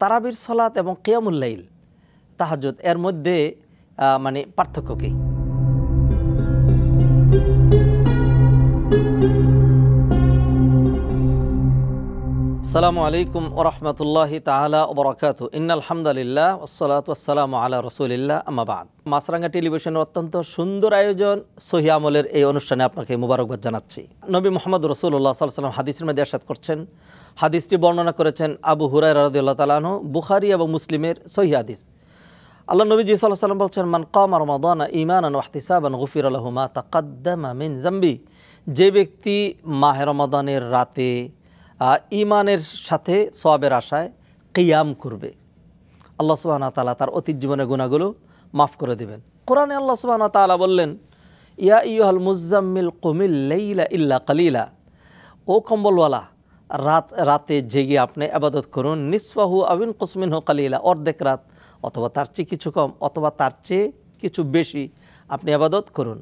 তারাবির সলাত এবং কেয়ামুল্লাইল তাহাজুদ এর মধ্যে মানে পার্থক্য কী আসসালামু আলাইকুম ওরহমতুল্লাহি তালা ওবরাকাত ইন্নালহামদুলিল্লাহ ওসলাত ওসালাম আল্লাহ রসুলিল্লাহ আমাবাদ মাসরাঙ্গা টেলিভিশনের অত্যন্ত সুন্দর আয়োজন সহি আমলের এই অনুষ্ঠানে আপনাকে মুবারকবাদ জানাচ্ছি নবী মোহাম্মদ রসুল্লাহ সাল্লাম হাদিসের মধ্যে আসাদ করছেন হাদিসটি বর্ণনা করেছেন আবু হুরাই রাদিউল্লাহ তালাহ বুখারি এবং মুসলিমের সহি হাদিস আল্লাহ নবীজি সাল্লাহ সাল্লাম বলছেন মান কাম মাদানা ইমান গফির আল্লাহ মা তাকাদ্দামা মিন জাম্বি যে ব্যক্তি মাহের রমাদানের রাতে ইমানের সাথে সবের আশায় কিয়াম করবে আল্লাহ সুবাহ তালা তার অতীত জীবনের গুণাগুলো মাফ করে দেবেন কোরআনে আল্লাহ সুবাহ তালা বললেন ইয়া ইয়ুহাল মুজাম্মিল কমিল্লা ইল্লা কালিলা ও কম্বলওয়ালা রাত রাতে জেগে আপনি আবাদত করুন নিঃসাহু আবিন কুসমিন হো কালিলা অর্ধেক রাত অথবা তার চেয়ে কিছু কম অথবা তার চেয়ে কিছু বেশি আপনি আবাদত করুন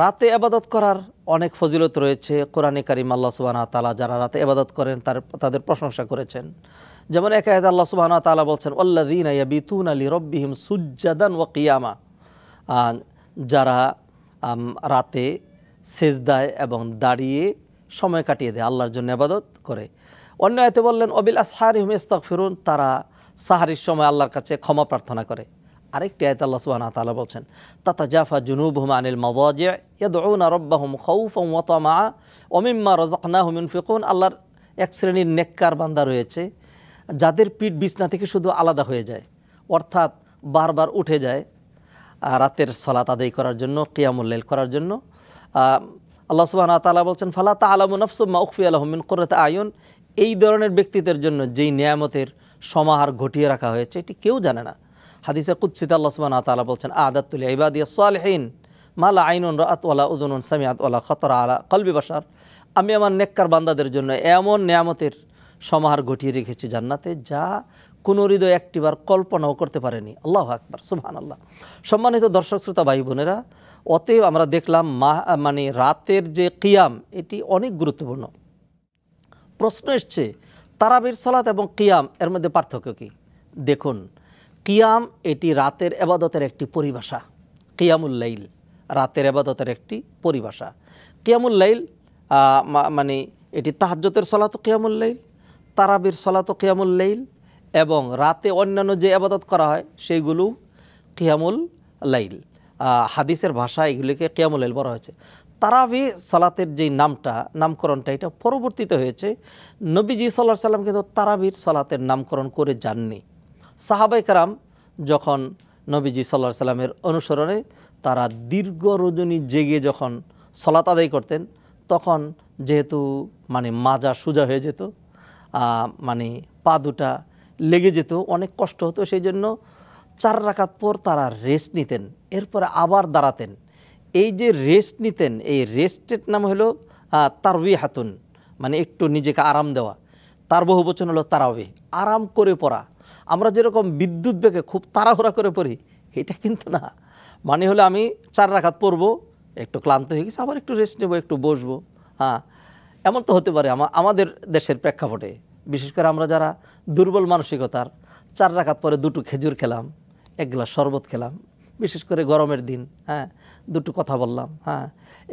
রাতে আবাদত করার অনেক ফজিলত রয়েছে কোরআনে কারিম আল্লাহ সুবাহ তালা যারা রাতে এবাদত করেন তার তাদের প্রশংসা করেছেন যেমন এক আয়াত আল্লাহ সুবাহ তালা বলছেন আয়া বিতুন আলী রব্বিহিম সুজ্জাদান ও কিয়ামা যারা রাতে সেজদায় এবং দাঁড়িয়ে সময় কাটিয়ে দেয় আল্লাহর জন্য আবাদত করে অন্য এতে বললেন অবিল আসহারি হুম ইস্তাক ফিরুন তারা সাহারির সময় আল্লাহর কাছে ক্ষমা প্রার্থনা করে আরেকটি আয়ত আল্লাহ সুবাহ তালা বলছেন তাতা জাফা জুনুব আনিল মজাজে ইয়াদউন রব্বাহুম খৌফ ওয়াতামা অমিম্মা রজাকনা হুমিন ফিকুন আল্লাহর এক শ্রেণীর নেককার বান্দা রয়েছে যাদের পিঠ বিছনা থেকে শুধু আলাদা হয়ে যায় অর্থাৎ বারবার উঠে যায় রাতের সলাত আদায় করার জন্য কিয়ামুল্লাইল করার জন্য আল্লাহ সুবাহ তালা বলছেন ফালা তা আলামু নফসুম্মা উকফি আলহমিন কোরতা আয়ন এই ধরনের ব্যক্তিদের জন্য যেই নিয়ামতের সমাহার ঘটিয়ে রাখা হয়েছে এটি কেউ জানে না হাদিসে কুৎসিত আল্লাহ সুবান তালা বলছেন আদাতুল ইবাদিয়া সালহীন মালা আইনুন রাত ওলা উদুন সামিয়াত ওলা খতরা আলা কলবি বাসার আমি আমার নেককার বান্দাদের জন্য এমন নিয়ামতের সমাহার ঘটিয়ে রেখেছি জান্নাতে যা কোনো হৃদয় একটিবার কল্পনাও করতে পারেনি আল্লাহ আকবর সুহান আল্লাহ সম্মানিত দর্শক শ্রোতা ভাই বোনেরা অতএব আমরা দেখলাম মা মানে রাতের যে কিয়াম এটি অনেক গুরুত্বপূর্ণ প্রশ্ন এসছে তারাবির সলাত এবং কিয়াম এর মধ্যে পার্থক্য কী দেখুন কিয়াম এটি রাতের এবাদতের একটি পরিভাষা লাইল রাতের এবাদতের একটি পরিভাষা লাইল মানে এটি তাহাজ্যতের সলাত লাইল তারাবির সলাত লাইল এবং রাতে অন্যান্য যে আবাদত করা হয় সেইগুলো কিয়ামুল লাইল হাদিসের ভাষা এগুলিকে কিয়ামুল লাইল বলা হয়েছে তারাবি সলাতের যেই নামটা নামকরণটা এটা পরবর্তীতে হয়েছে নবীজি সাল্লাহ সাল্লাম কিন্তু তারাবির সলাতের নামকরণ করে যাননি সাহাবাইকারাম যখন নবীজি সাল্লাহ সাল্লামের অনুসরণে তারা দীর্ঘ রজনী জেগে যখন সলাত আদায় করতেন তখন যেহেতু মানে মাজা সোজা হয়ে যেত মানে পা দুটা লেগে যেত অনেক কষ্ট হতো সেই জন্য চার রাখাত পর তারা রেস্ট নিতেন এরপরে আবার দাঁড়াতেন এই যে রেস্ট নিতেন এই রেস্টের নাম হলো তারবি হাতুন মানে একটু নিজেকে আরাম দেওয়া তার বহু বচন হলো তারাবি আরাম করে পড়া আমরা যেরকম বিদ্যুৎ বেগে খুব তাড়াহুড়া করে পড়ি এটা কিন্তু না মানে হলে আমি চার রাখাত পরব একটু ক্লান্ত হয়ে গেছি আবার একটু রেস্ট নেবো একটু বসবো হ্যাঁ এমন তো হতে পারে আমাদের দেশের প্রেক্ষাপটে বিশেষ করে আমরা যারা দুর্বল মানসিকতার চার রাখাত পরে দুটো খেজুর খেলাম এক গ্লাস শরবত খেলাম বিশেষ করে গরমের দিন হ্যাঁ দুটো কথা বললাম হ্যাঁ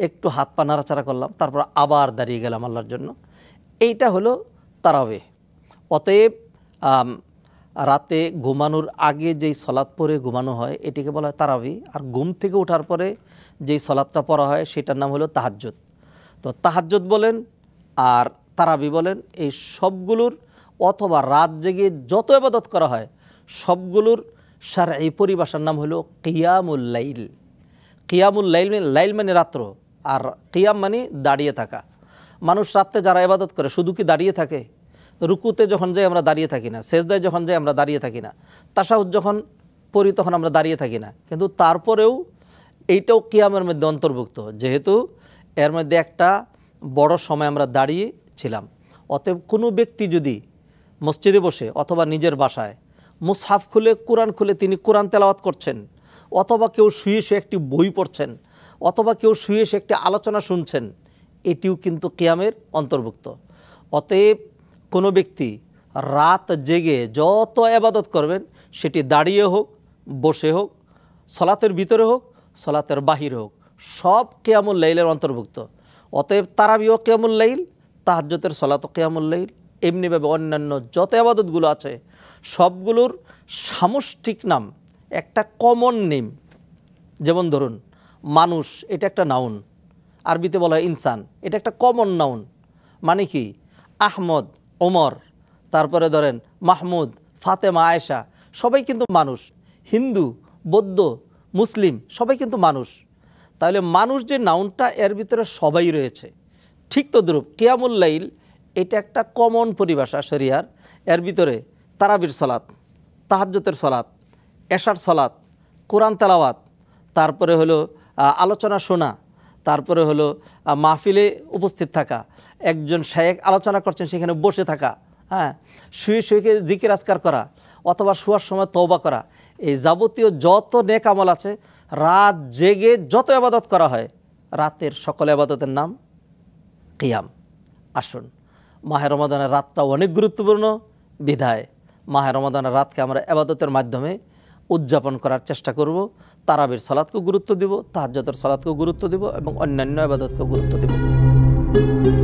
একটু হাত পা নাড়াচাড়া করলাম তারপর আবার দাঁড়িয়ে গেলাম আল্লাহর জন্য এইটা হলো তারাবে অতএব রাতে ঘুমানোর আগে যেই সলাদ পরে ঘুমানো হয় এটিকে বলা হয় তারাবি আর ঘুম থেকে ওঠার পরে যেই সলাদটা পড়া হয় সেটার নাম হলো তাহাজ্জুদ তো তাহাজ্জুদ বলেন আর তারাবি বলেন এই সবগুলোর অথবা রাত জেগে যত আবাদত করা হয় সবগুলোর সার এই পরিভাষার নাম হলো কিয়ামুল্লাইল লাইল কিয়ামুল লাইল মানে, লাইল মানে রাত্র আর কিয়াম মানে দাঁড়িয়ে থাকা মানুষ রাত্রে যারা এবাদত করে শুধু কি দাঁড়িয়ে থাকে রুকুতে যখন যাই আমরা দাঁড়িয়ে থাকি না সেজদায় যখন যাই আমরা দাঁড়িয়ে থাকি না তাসাউদ যখন পড়ি তখন আমরা দাঁড়িয়ে থাকি না কিন্তু তারপরেও এইটাও কিয়ামের মধ্যে অন্তর্ভুক্ত যেহেতু এর মধ্যে একটা বড় সময় আমরা দাঁড়িয়ে ছিলাম অতএব কোনো ব্যক্তি যদি মসজিদে বসে অথবা নিজের বাসায় মুসাফ খুলে কোরআন খুলে তিনি কোরআন তেলাওয়াত করছেন অথবা কেউ শুয়ে শুয়ে একটি বই পড়ছেন অথবা কেউ শুয়ে শুয়ে একটি আলোচনা শুনছেন এটিও কিন্তু কিয়ামের অন্তর্ভুক্ত অতএব কোনো ব্যক্তি রাত জেগে যত আবাদত করবেন সেটি দাঁড়িয়ে হোক বসে হোক সলাতের ভিতরে হোক সলাতের বাহিরে হোক সব কেয়ামুল লাইলের অন্তর্ভুক্ত অতএব তারাবিও কেয়ামুল লাইল তাহাজ্যতের সলাত কেয়ামুল লাইল এমনিভাবে অন্যান্য যত আবাদতগুলো আছে সবগুলোর সামষ্টিক নাম একটা কমন নেম যেমন ধরুন মানুষ এটা একটা নাউন আরবিতে বলা হয় ইনসান এটা একটা কমন নাউন মানে কি আহমদ ওমর তারপরে ধরেন মাহমুদ ফাতেমা আয়েশা সবাই কিন্তু মানুষ হিন্দু বৌদ্ধ মুসলিম সবাই কিন্তু মানুষ তাহলে মানুষ যে নাউনটা এর ভিতরে সবাই রয়েছে ঠিক তো দ্রুপ কিয়ামুল্লাইল এটা একটা কমন পরিভাষা শরিয়ার এর ভিতরে তারাবির সলাত তাহাজ্যতের সলাত এশার সলাত কোরআন তালাওয়াত তারপরে হলো আলোচনা শোনা তারপরে হলো মাহফিলে উপস্থিত থাকা একজন শায়েক আলোচনা করছেন সেখানে বসে থাকা হ্যাঁ শুয়ে শুয়েকে জিকির আজকার করা অথবা শোয়ার সময় তওবা করা এই যাবতীয় যত নেক আমল আছে রাত জেগে যত আবাদত করা হয় রাতের সকল আবাদতের নাম কিয়াম আসুন মাহের রমাদানের রাতটা অনেক গুরুত্বপূর্ণ বিধায় মাহের রমাদানের রাতকে আমরা আবাদতের মাধ্যমে উদযাপন করার চেষ্টা করব তারাবির সলাদকেও গুরুত্ব দেব তাহাজ্যতের সলাদকেও গুরুত্ব দেব এবং অন্যান্য আবাদতকেও গুরুত্ব দেব